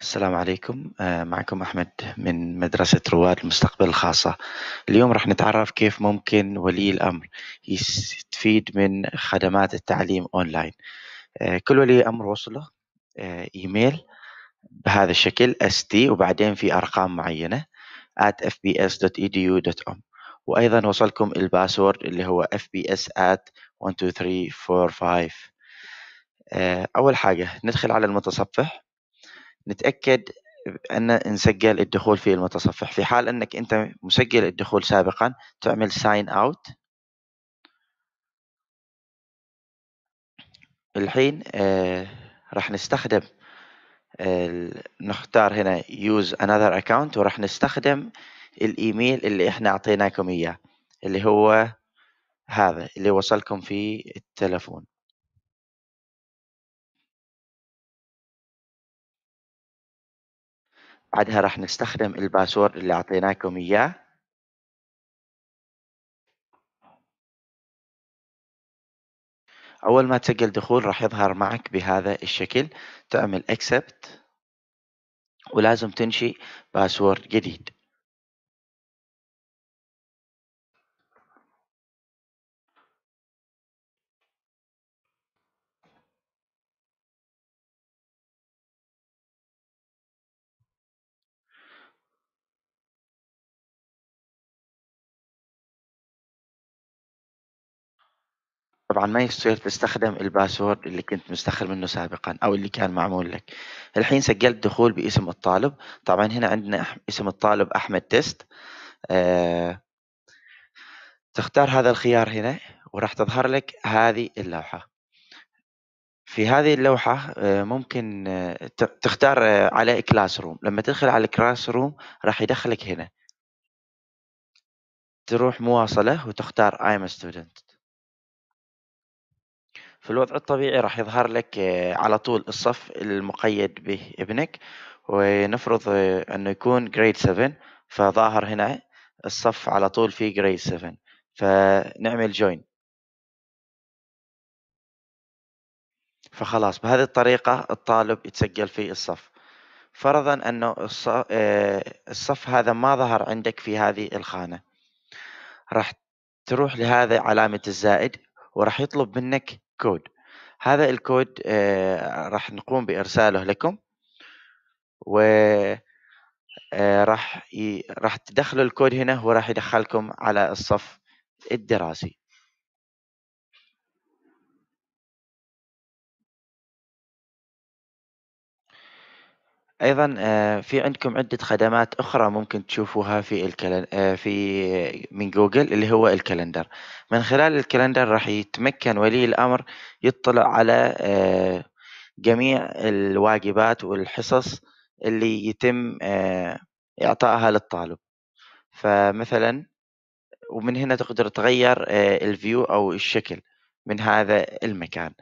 السلام عليكم آه، معكم أحمد من مدرسة رواد المستقبل الخاصة اليوم راح نتعرف كيف ممكن ولي الأمر يستفيد من خدمات التعليم أونلاين آه، كل ولي أمر وصله آه، إيميل بهذا الشكل st وبعدين في أرقام معينة at fbs.edu.com وأيضا وصلكم الباسورد اللي هو fbs at 12345 أول حاجة ندخل على المتصفح نتاكد ان نسجل الدخول في المتصفح في حال انك انت مسجل الدخول سابقا تعمل ساين اوت الحين آه راح نستخدم آه نختار هنا use another account وراح نستخدم الايميل اللي احنا اعطيناكم اياه اللي هو هذا اللي وصلكم في التلفون بعدها راح نستخدم الباسورد اللي اعطيناكم اياه اول ما تسجل دخول راح يظهر معك بهذا الشكل تعمل accept ولازم تنشئ باسورد جديد طبعًا ما يصير تستخدم الباسورد اللي كنت مستخدم منه سابقًا أو اللي كان معمول لك، الحين سجلت دخول باسم الطالب طبعًا هنا عندنا اسم الطالب أحمد تيست آه. تختار هذا الخيار هنا وراح تظهر لك هذه اللوحة، في هذه اللوحة آه، ممكن آه، تختار آه، على كلاس روم لما تدخل على كلاس روم راح يدخلك هنا. تروح مواصلة وتختار I'm a student. في الوضع الطبيعي راح يظهر لك آه، على طول الصف المقيد به ابنك ونفرض آه، انه يكون جريد 7 فظاهر هنا الصف على طول في جريد 7 فنعمل جوين فخلاص بهذه الطريقة الطالب يتسجل في الصف فرضا أنه آه، الصف هذا ما ظهر عندك في هذه الخانة راح تروح لهذا علامة الزائد وراح يطلب منك كود هذا الكود آه، راح نقوم بإرساله لكم و آه، راح راح تدخلوا الكود هنا وراح يدخلكم على الصف الدراسي أيضًا آه، في عندكم عدة خدمات أخرى ممكن تشوفوها في آه، في من جوجل اللي هو الكالندر، من خلال الكالندر راح يتمكن ولي الأمر يطلع على آه، جميع الواجبات والحصص اللي يتم إعطائها للطالب، فمثلًا ومن هنا تقدر تغير الفيو أو الشكل من هذا المكان.